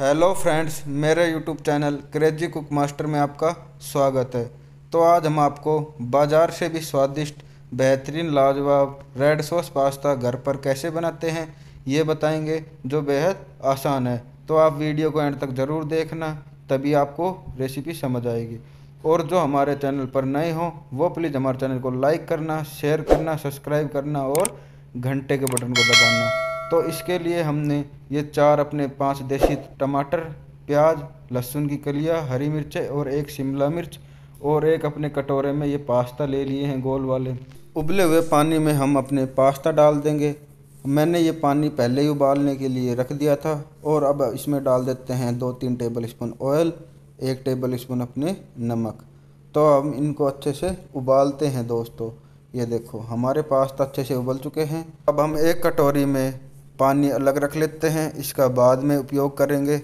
hello friends मेरे YouTube channel crazy cook master में आपका स्वागत है तो आज हम आपको बाज़ार से भी स्वादिष्ट बेहतरीन लाजवाब रेड सॉस पास्ता घर पर कैसे बनाते हैं ये बताएंगे जो बेहद आसान है तो आप वीडियो को एंड तक ज़रूर देखना तभी आपको रेसिपी समझ आएगी और जो हमारे चैनल पर नए हों वो प्लीज़ हमारे चैनल को लाइक करना शेयर करना सब्सक्राइब करना और घंटे के बटन को दबाना तो इसके लिए हमने ये चार अपने पांच देसी टमाटर प्याज लहसुन की कलिया हरी मिर्चें और एक शिमला मिर्च और एक अपने कटोरे में ये पास्ता ले लिए हैं गोल वाले उबले हुए पानी में हम अपने पास्ता डाल देंगे मैंने ये पानी पहले ही उबालने के लिए रख दिया था और अब इसमें डाल देते हैं दो तीन टेबल स्पून ऑयल एक टेबल स्पून अपने नमक तो हम इनको अच्छे से उबालते हैं दोस्तों ये देखो हमारे पास्ता अच्छे से उबल चुके हैं अब हम एक कटोरी में पानी अलग रख लेते हैं इसका बाद में उपयोग करेंगे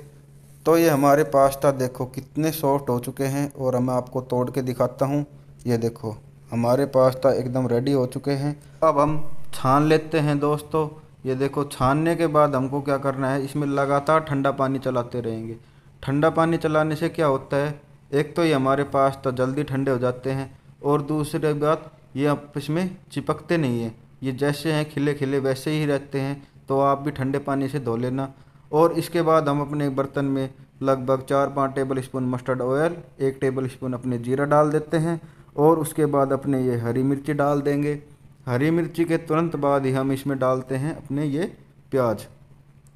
तो ये हमारे पास्ता देखो कितने सॉफ्ट हो चुके हैं और मैं आपको तोड़ के दिखाता हूँ ये देखो हमारे पास्ता एकदम रेडी हो चुके हैं अब हम छान लेते हैं दोस्तों ये देखो छानने के बाद हमको क्या करना है इसमें लगातार ठंडा पानी चलाते रहेंगे ठंडा पानी चलाने से क्या होता है एक तो ये हमारे पास्ता जल्दी ठंडे हो जाते हैं और दूसरी बात ये आप इसमें चिपकते नहीं हैं ये जैसे हैं खिले खिले वैसे ही रहते हैं तो आप भी ठंडे पानी से धो लेना और इसके बाद हम अपने बर्तन में लगभग चार पाँच टेबल स्पून मस्टर्ड ऑयल एक टेबल स्पून अपने जीरा डाल देते हैं और उसके बाद अपने ये हरी मिर्ची डाल देंगे हरी मिर्ची के तुरंत बाद ही हम इसमें डालते हैं अपने ये प्याज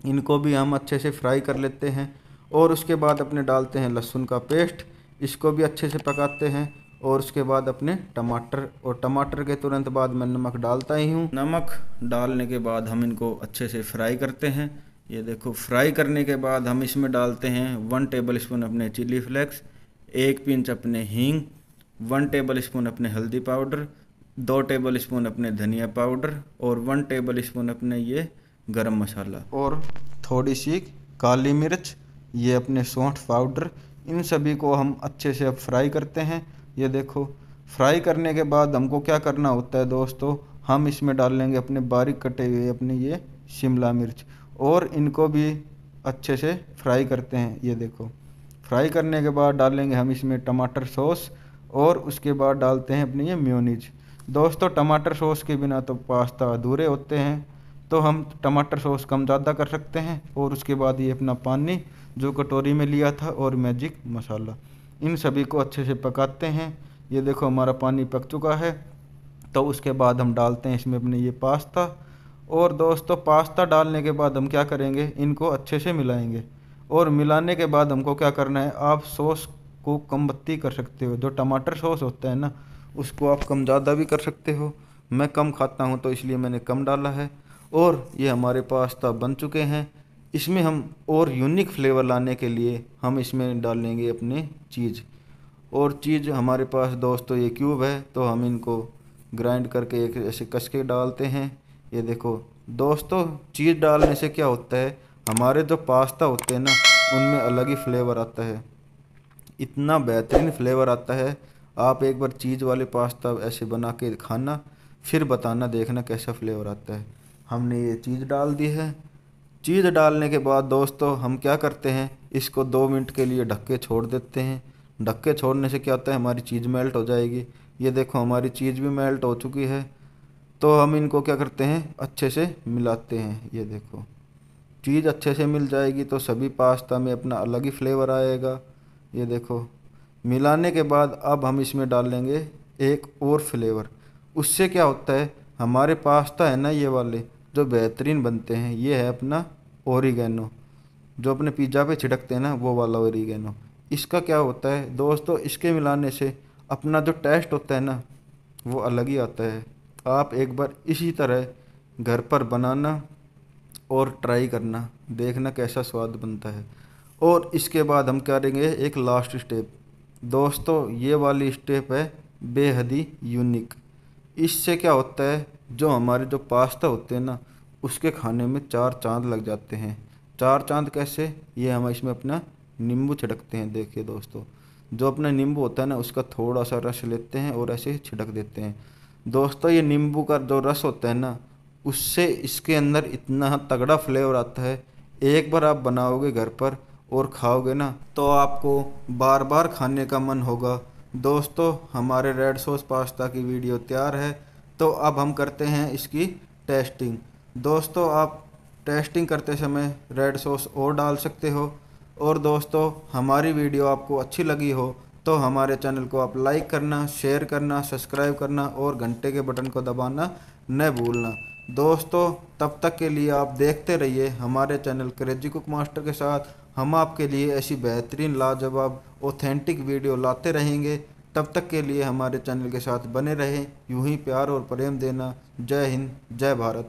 इनको भी हम अच्छे से फ्राई कर लेते हैं और उसके बाद अपने डालते हैं लहसुन का पेस्ट इसको भी अच्छे से पकाते हैं और उसके बाद अपने टमाटर और टमाटर के तुरंत बाद मैं नमक डालता ही हूँ नमक डालने के बाद हम इनको अच्छे से फ्राई करते हैं ये देखो फ्राई करने के बाद हम इसमें डालते हैं वन टेबल स्पून अपने चिली फ्लेक्स एक पिंच अपने हींग वन टेबल स्पून अपने हल्दी पाउडर दो टेबल स्पून अपने धनिया पाउडर और वन टेबल स्पून अपने ये गरम मसाला और थोड़ी सी काली मिर्च ये अपने सौंठ पाउडर इन सभी को हम अच्छे से अब फ्राई करते हैं ये देखो फ्राई करने के बाद हमको क्या करना होता है दोस्तों हम इसमें डाल लेंगे अपने बारीक कटे हुए अपने ये शिमला मिर्च और इनको भी अच्छे से फ्राई करते हैं ये देखो फ्राई करने के बाद डालेंगे हम इसमें टमाटर सॉस और उसके बाद डालते हैं अपनी ये म्योनीज दोस्तों टमाटर सॉस के बिना तो पास्ता अधूरे होते हैं तो हम टमाटर सॉस कम ज़्यादा कर सकते हैं और उसके बाद ये अपना पानी जो कटोरी में लिया था और मैजिक मसाला इन सभी को अच्छे से पकाते हैं ये देखो हमारा पानी पक चुका है तो उसके बाद हम डालते हैं इसमें अपने ये पास्ता और दोस्तों पास्ता डालने के बाद हम क्या करेंगे इनको अच्छे से मिलाएंगे और मिलाने के बाद हमको क्या करना है आप सॉस को कम बत्ती कर सकते हो जो टमाटर सॉस होता है ना उसको आप कम ज़्यादा भी कर सकते हो मैं कम खाता हूँ तो इसलिए मैंने कम डाला है और ये हमारे पास्ता बन चुके हैं इसमें हम और यूनिक फ्लेवर लाने के लिए हम इसमें डालेंगे अपने चीज़ और चीज़ हमारे पास दोस्तों ये क्यूब है तो हम इनको ग्राइंड करके एक ऐसे कस के डालते हैं ये देखो दोस्तों चीज़ डालने से क्या होता है हमारे जो पास्ता होते हैं ना उनमें अलग ही फ्लेवर आता है इतना बेहतरीन फ्लेवर आता है आप एक बार चीज़ वाले पास्ता ऐसे बना के खाना फिर बताना देखना कैसा फ्लेवर आता है हमने ये चीज़ डाल दी है चीज़ डालने के बाद दोस्तों हम क्या करते हैं इसको दो मिनट के लिए ढक्के छोड़ देते हैं ढक्के छोड़ने से क्या होता है हमारी चीज़ मेल्ट हो जाएगी ये देखो हमारी चीज़ भी मेल्ट हो चुकी है तो हम इनको क्या करते हैं अच्छे से मिलाते हैं ये देखो चीज़ अच्छे से मिल जाएगी तो सभी पास्ता में अपना अलग ही फ्लेवर आएगा ये देखो मिलाने के बाद अब हम इसमें डाल लेंगे एक और फ्लेवर उससे क्या होता है हमारे पास्ता है ना ये वाले जो बेहतरीन बनते हैं ये है अपना ओरिगेनो जो अपने पिज्ज़ा पे छिड़कते हैं ना वो वाला ओरिगेनो इसका क्या होता है दोस्तों इसके मिलाने से अपना जो टेस्ट होता है ना वो अलग ही आता है आप एक बार इसी तरह घर पर बनाना और ट्राई करना देखना कैसा स्वाद बनता है और इसके बाद हम करेंगे एक लास्ट स्टेप दोस्तों ये वाली स्टेप है बेहद ही यूनिक इससे क्या होता है जो हमारे जो पास्ता होते हैं ना उसके खाने में चार चांद लग जाते हैं चार चांद कैसे ये हम इसमें अपना नींबू छिड़कते हैं देखिए दोस्तों जो अपना नींबू होता है ना उसका थोड़ा सा रस लेते हैं और ऐसे छिड़क देते हैं दोस्तों ये नींबू का जो रस होता है ना उससे इसके अंदर इतना तगड़ा फ्लेवर आता है एक बार आप बनाओगे घर पर और खाओगे ना तो आपको बार बार खाने का मन होगा दोस्तों हमारे रेड सॉस पास्ता की वीडियो तैयार है तो अब हम करते हैं इसकी टेस्टिंग दोस्तों आप टेस्टिंग करते समय रेड सॉस और डाल सकते हो और दोस्तों हमारी वीडियो आपको अच्छी लगी हो तो हमारे चैनल को आप लाइक करना शेयर करना सब्सक्राइब करना और घंटे के बटन को दबाना न भूलना दोस्तों तब तक के लिए आप देखते रहिए हमारे चैनल क्रेजी कुक मास्टर के साथ हम आपके लिए ऐसी बेहतरीन लाजवाब ऑथेंटिक वीडियो लाते रहेंगे तब तक के लिए हमारे चैनल के साथ बने रहें यूं ही प्यार और प्रेम देना जय हिंद जय भारत